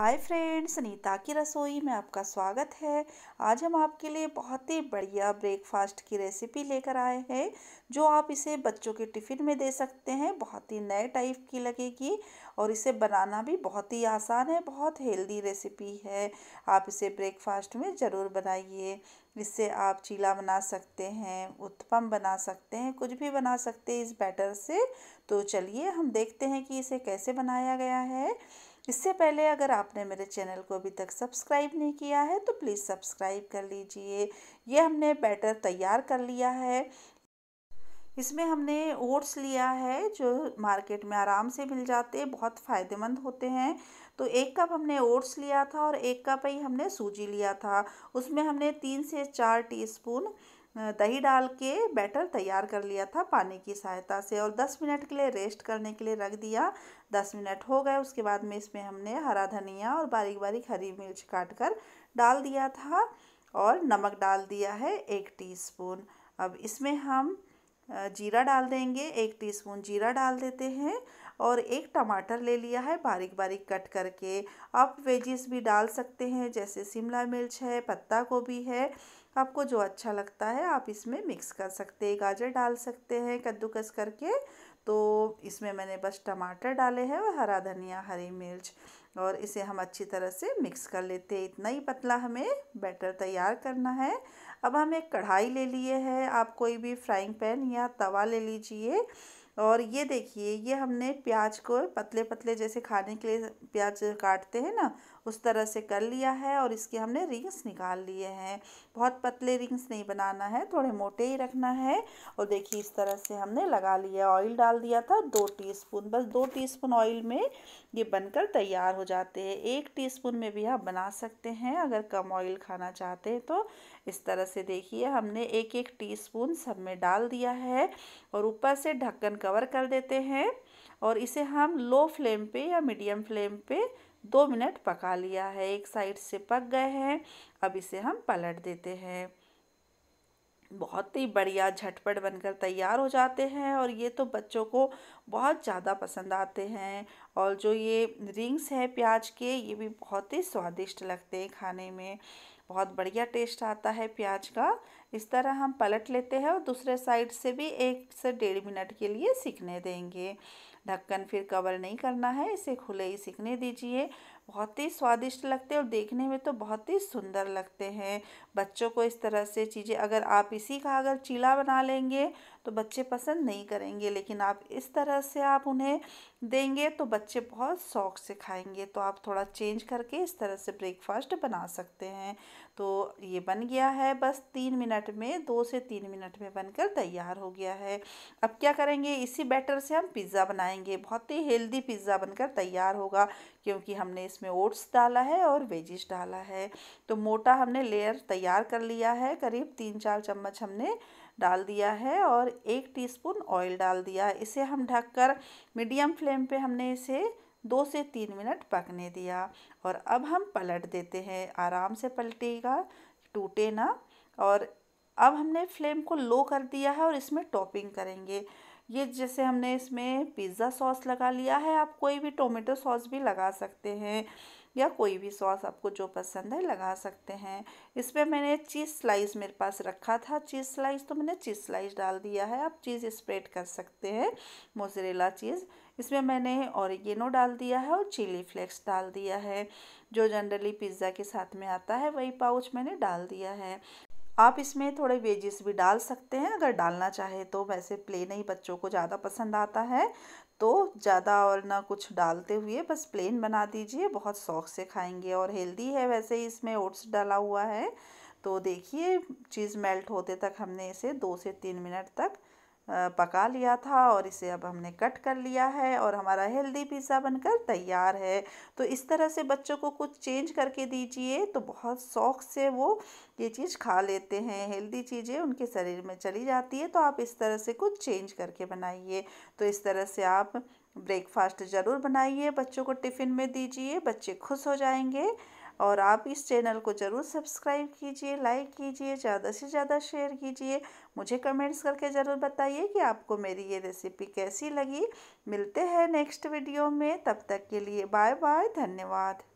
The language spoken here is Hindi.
हाय फ्रेंड्स नीता की रसोई में आपका स्वागत है आज हम आपके लिए बहुत ही बढ़िया ब्रेकफास्ट की रेसिपी लेकर आए हैं जो आप इसे बच्चों के टिफ़िन में दे सकते हैं बहुत ही नए टाइप की लगेगी और इसे बनाना भी बहुत ही आसान है बहुत हेल्दी रेसिपी है आप इसे ब्रेकफास्ट में ज़रूर बनाइए इससे आप चीला बना सकते हैं उत्पम बना सकते हैं कुछ भी बना सकते हैं इस बैटर से तो चलिए हम देखते हैं कि इसे कैसे बनाया गया है इससे पहले अगर आपने मेरे चैनल को अभी तक सब्सक्राइब नहीं किया है तो प्लीज़ सब्सक्राइब कर लीजिए ये हमने बैटर तैयार कर लिया है इसमें हमने ओट्स लिया है जो मार्केट में आराम से मिल जाते हैं बहुत फ़ायदेमंद होते हैं तो एक कप हमने ओट्स लिया था और एक कप ही हमने सूजी लिया था उसमें हमने तीन से चार टीस्पून दही डाल के बैटर तैयार कर लिया था पानी की सहायता से और 10 मिनट के लिए रेस्ट करने के लिए रख दिया 10 मिनट हो गए उसके बाद में इसमें हमने हरा धनिया और बारीक बारीक हरी मिर्च काट कर डाल दिया था और नमक डाल दिया है एक टीस्पून अब इसमें हम जीरा डाल देंगे एक टीस्पून जीरा डाल देते हैं और एक टमाटर ले लिया है बारीक बारीक कट करके आप वेजिस भी डाल सकते हैं जैसे शिमला मिर्च है पत्ता गोभी है आपको जो अच्छा लगता है आप इसमें मिक्स कर सकते हैं गाजर डाल सकते हैं कद्दूकस करके तो इसमें मैंने बस टमाटर डाले हैं और हरा धनिया हरी मिर्च और इसे हम अच्छी तरह से मिक्स कर लेते हैं इतना ही पतला हमें बैटर तैयार करना है अब हम एक कढ़ाई ले लिए है आप कोई भी फ्राइंग पैन या तवा ले लीजिए और ये देखिए ये हमने प्याज को पतले पतले जैसे खाने के लिए प्याज काटते हैं ना उस तरह से कर लिया है और इसके हमने रिंग्स निकाल लिए हैं बहुत पतले रिंग्स नहीं बनाना है थोड़े मोटे ही रखना है और देखिए इस तरह से हमने लगा लिया ऑयल डाल दिया था दो टीस्पून बस दो टीस्पून ऑयल में ये बनकर तैयार हो जाते हैं एक टीस्पून में भी आप बना सकते हैं अगर कम ऑयल खाना चाहते हैं तो इस तरह से देखिए हमने एक एक टी सब में डाल दिया है और ऊपर से ढक्कन कवर कर देते हैं और इसे हम लो फ्लेम पे या मीडियम फ्लेम पे दो मिनट पका लिया है एक साइड से पक गए हैं अब इसे हम पलट देते हैं बहुत ही बढ़िया झटपट बनकर तैयार हो जाते हैं और ये तो बच्चों को बहुत ज़्यादा पसंद आते हैं और जो ये रिंग्स है प्याज के ये भी बहुत ही स्वादिष्ट लगते हैं खाने में बहुत बढ़िया टेस्ट आता है प्याज का इस तरह हम पलट लेते हैं और दूसरे साइड से भी एक से डेढ़ मिनट के लिए सीखने देंगे ढक्कन फिर कवर नहीं करना है इसे खुले ही सीखने दीजिए बहुत ही स्वादिष्ट लगते हैं और देखने में तो बहुत ही सुंदर लगते हैं बच्चों को इस तरह से चीज़ें अगर आप इसी का अगर चीला बना लेंगे तो बच्चे पसंद नहीं करेंगे लेकिन आप इस तरह से आप उन्हें देंगे तो बच्चे बहुत शौक से खाएंगे तो आप थोड़ा चेंज करके इस तरह से ब्रेकफास्ट बना सकते हैं तो ये बन गया है बस तीन मिनट में दो से तीन मिनट में बनकर तैयार हो गया है अब क्या करेंगे इसी बैटर से हम पिज़्ज़ा बनाएंगे बहुत ही हेल्दी पिज़्ज़ा बनकर तैयार होगा क्योंकि हमने इसमें ओट्स डाला है और वेजिज डाला है तो मोटा हमने लेयर तैयार कर लिया है करीब तीन चार चम्मच हमने डाल दिया है और एक टीस्पून ऑयल डाल दिया है इसे हम ढककर मीडियम फ्लेम पे हमने इसे दो से तीन मिनट पकने दिया और अब हम पलट देते हैं आराम से पलटेगा टूटे ना और अब हमने फ्लेम को लो कर दिया है और इसमें टॉपिंग करेंगे ये जैसे हमने इसमें पिज़्ज़ा सॉस लगा लिया है आप कोई भी टोमेटो सॉस भी लगा सकते हैं या कोई भी सॉस आपको जो पसंद है लगा सकते हैं इस पर मैंने चीज़ स्लाइस मेरे पास रखा था चीज़ स्लाइस तो मैंने चीज़ स्लाइस डाल दिया है आप चीज़ स्प्रेड कर सकते हैं मोजरेला चीज़ इसमें मैंने औरगेनो डाल दिया है और चिली फ्लेक्स डाल दिया है जो जनरली पिज़्ज़ा के साथ में आता है वही पाउच मैंने डाल दिया है आप इसमें थोड़े वेजेस भी डाल सकते हैं अगर डालना चाहे तो वैसे प्लेन ही बच्चों को ज़्यादा पसंद आता है तो ज़्यादा और ना कुछ डालते हुए बस प्लेन बना दीजिए बहुत शौक से खाएंगे और हेल्दी है वैसे ही इसमें ओट्स डाला हुआ है तो देखिए चीज़ मेल्ट होते तक हमने इसे दो से तीन मिनट तक पका लिया था और इसे अब हमने कट कर लिया है और हमारा हेल्दी पिज़्ज़ा बनकर तैयार है तो इस तरह से बच्चों को कुछ चेंज करके दीजिए तो बहुत शौक से वो ये चीज़ खा लेते हैं हेल्दी चीज़ें उनके शरीर में चली जाती है तो आप इस तरह से कुछ चेंज करके बनाइए तो इस तरह से आप ब्रेकफास्ट ज़रूर बनाइए बच्चों को टिफ़िन में दीजिए बच्चे खुश हो जाएंगे और आप इस चैनल को ज़रूर सब्सक्राइब कीजिए लाइक कीजिए ज़्यादा से ज़्यादा शेयर कीजिए मुझे कमेंट्स करके ज़रूर बताइए कि आपको मेरी ये रेसिपी कैसी लगी मिलते हैं नेक्स्ट वीडियो में तब तक के लिए बाय बाय धन्यवाद